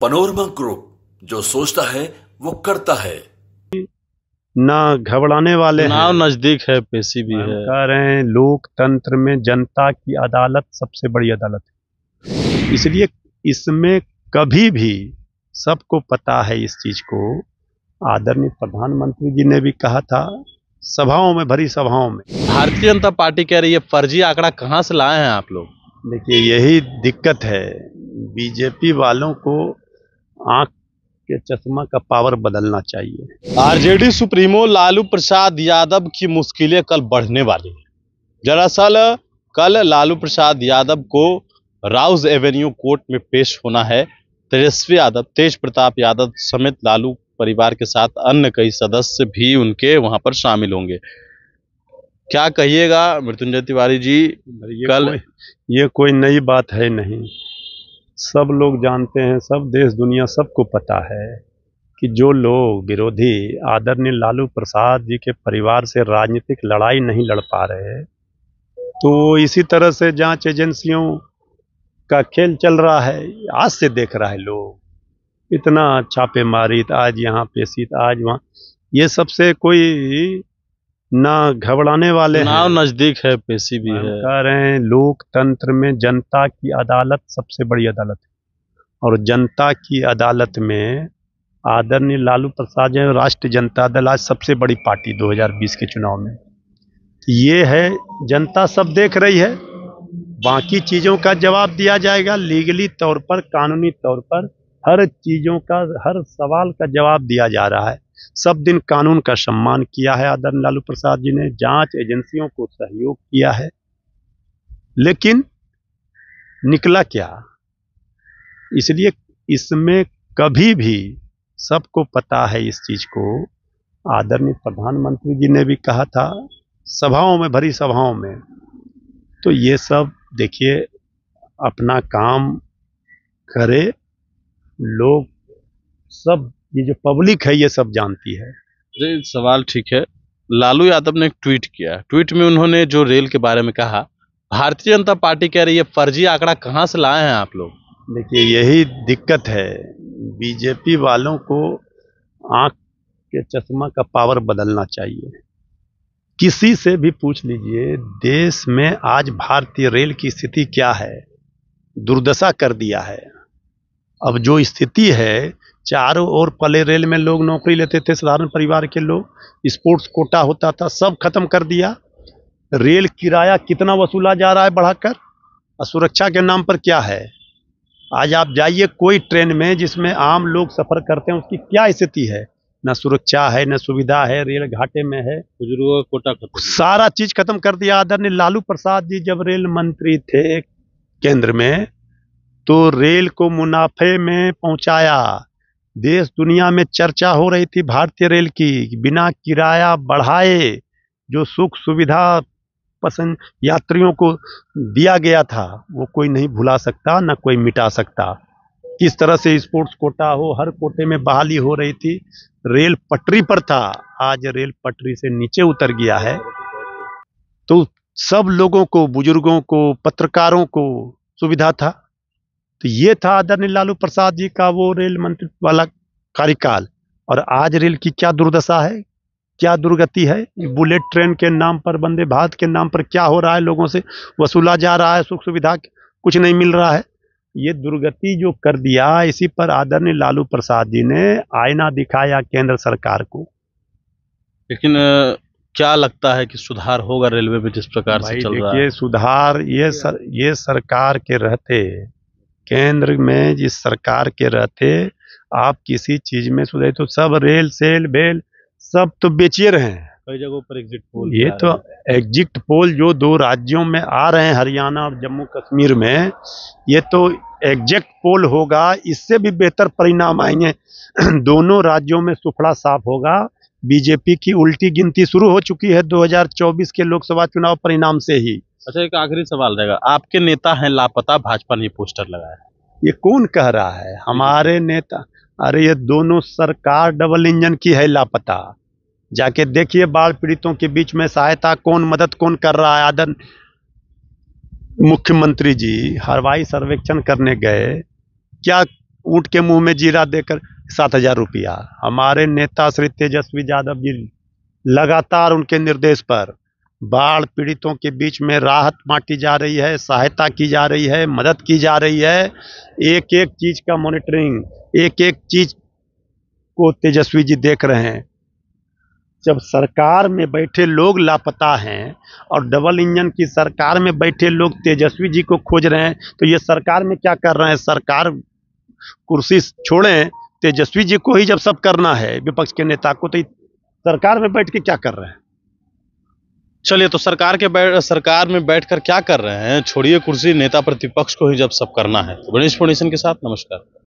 panorama group जो सोचता है वो करता है ना घबराने वाले नाव नजदीक है पेशी भी है कह रहे हैं लोकतंत्र में जनता की अदालत सबसे बड़ी अदालत है इसलिए इसमें कभी भी सबको पता है इस चीज को आदरणीय प्रधानमंत्री जी ने भी कहा था सभाओं में भरी सभाओं में भारतीय जनता पार्टी कह रही है फर्जी आंकड़ा कहाँ से लाए हैं आप लोग देखिए यही दिक्कत है बीजेपी वालों को आंख के चश्मा का पावर बदलना चाहिए आरजेडी सुप्रीमो लालू प्रसाद यादव की मुश्किलें कल बढ़ने वाली है दरअसल कल लालू प्रसाद यादव को राउज एवेन्यू कोर्ट में पेश होना है तेजस्वी यादव तेज प्रताप यादव समेत लालू परिवार के साथ अन्य कई सदस्य भी उनके वहां पर शामिल होंगे क्या कहिएगा मृत्युंजय तिवारी जी ये कल कोई, ये कोई नई बात है नहीं सब लोग जानते हैं सब देश दुनिया सबको पता है कि जो लोग विरोधी आदरणीय लालू प्रसाद जी के परिवार से राजनीतिक लड़ाई नहीं लड़ पा रहे तो इसी तरह से जांच एजेंसियों का खेल चल रहा है आज से देख रहा है लोग इतना छापेमारी आज यहाँ पेशी आज वहाँ ये सबसे कोई ना घबराने वाले चुनाव नजदीक है पेशी भी है कह रहे हैं लोकतंत्र में जनता की अदालत सबसे बड़ी अदालत है और जनता की अदालत में आदरणीय लालू प्रसाद जी राष्ट्रीय जनता दल आज सबसे बड़ी पार्टी 2020 के चुनाव में ये है जनता सब देख रही है बाकी चीज़ों का जवाब दिया जाएगा लीगली तौर पर कानूनी तौर पर हर चीज़ों का हर सवाल का जवाब दिया जा रहा है सब दिन कानून का सम्मान किया है आदरणीय लालू प्रसाद जी ने जांच एजेंसियों को सहयोग किया है लेकिन निकला क्या इसलिए इसमें कभी भी सबको पता है इस चीज़ को आदरणीय प्रधानमंत्री जी ने भी कहा था सभाओं में भरी सभाओं में तो ये सब देखिए अपना काम करे लोग सब ये जो पब्लिक है ये सब जानती है सवाल ठीक है लालू यादव ने एक ट्वीट किया ट्वीट में उन्होंने जो रेल के बारे में कहा भारतीय जनता पार्टी कह रही है फर्जी आंकड़ा कहाँ से लाए हैं आप लोग देखिए यही दिक्कत है बीजेपी वालों को आंख के चश्मा का पावर बदलना चाहिए किसी से भी पूछ लीजिए देश में आज भारतीय रेल की स्थिति क्या है दुर्दशा कर दिया है अब जो स्थिति है चारों ओर पले रेल में लोग नौकरी लेते थे साधारण परिवार के लोग स्पोर्ट्स कोटा होता था सब खत्म कर दिया रेल किराया कितना वसूला जा रहा है बढ़ाकर और सुरक्षा के नाम पर क्या है आज आप जाइए कोई ट्रेन में जिसमें आम लोग सफ़र करते हैं उसकी क्या स्थिति है ना सुरक्षा है ना सुविधा है रेल घाटे में है बुजुर्गों कोटा सारा चीज़ खत्म कर दिया आदरणीय लालू प्रसाद जी जब रेल मंत्री थे केंद्र में तो रेल को मुनाफे में पहुंचाया देश दुनिया में चर्चा हो रही थी भारतीय रेल की बिना किराया बढ़ाए जो सुख सुविधा पसंद यात्रियों को दिया गया था वो कोई नहीं भुला सकता ना कोई मिटा सकता किस तरह से स्पोर्ट्स कोटा हो हर कोटे में बहाली हो रही थी रेल पटरी पर था आज रेल पटरी से नीचे उतर गया है तो सब लोगों को बुजुर्गों को पत्रकारों को सुविधा था तो ये था आदरणीय लालू प्रसाद जी का वो रेल मंत्री वाला कार्यकाल और आज रेल की क्या दुर्दशा है क्या दुर्गति है बुलेट ट्रेन के नाम पर वंदे भारत के नाम पर क्या हो रहा है लोगों से वसूला जा रहा है सुख सुविधा कुछ नहीं मिल रहा है ये दुर्गति जो कर दिया इसी पर आदरणीय लालू प्रसाद जी ने आईना दिखाया केंद्र सरकार को लेकिन क्या लगता है कि सुधार होगा रेलवे में जिस प्रकार से चल रहा है सुधार ये सर, ये सरकार के रहते केंद्र में जिस सरकार के रहते आप किसी चीज में सुधार तो सब रेल सेल बेल सब तो बेचिए रहे हैं कई जगहों पर एग्जिट पोल ये तो एग्जिट पोल जो दो राज्यों में आ रहे हैं हरियाणा और जम्मू कश्मीर में ये तो एग्जिट पोल होगा इससे भी बेहतर परिणाम आएंगे दोनों राज्यों में सुफड़ा साफ होगा बीजेपी की उल्टी गिनती शुरू हो चुकी है 2024 के लोकसभा चुनाव परिणाम से ही अच्छा एक आखिरी सवाल रहेगा आपके नेता हैं लापता भाजपा ने पोस्टर लगाया है ये कौन कह रहा है हमारे नेता अरे ये दोनों सरकार डबल इंजन की है लापता जाके देखिए बाढ़ पीड़ितों के बीच में सहायता कौन मदद कौन कर रहा है आदन मुख्यमंत्री जी हवाई सर्वेक्षण करने गए क्या ऊँट के मुंह में जीरा देकर सात हजार रुपया हमारे नेता श्री तेजस्वी यादव जी लगातार उनके निर्देश पर बाढ़ पीड़ितों के बीच में राहत बांटी जा रही है सहायता की जा रही है मदद की जा रही है एक एक चीज़ का मॉनिटरिंग एक एक चीज़ को तेजस्वी जी देख रहे हैं जब सरकार में बैठे लोग लापता हैं और डबल इंजन की सरकार में बैठे लोग तेजस्वी जी को खोज रहे हैं तो ये सरकार में क्या कर रहे हैं सरकार कुर्सी छोड़ें तेजस्वी जी को ही जब सब करना है विपक्ष के नेता को तो सरकार में बैठ के क्या कर रहे हैं चलिए तो सरकार के बैठ सरकार में बैठकर क्या कर रहे हैं छोड़िए कुर्सी नेता प्रतिपक्ष को ही जब सब करना है तो गणेश फाउंडेशन के साथ नमस्कार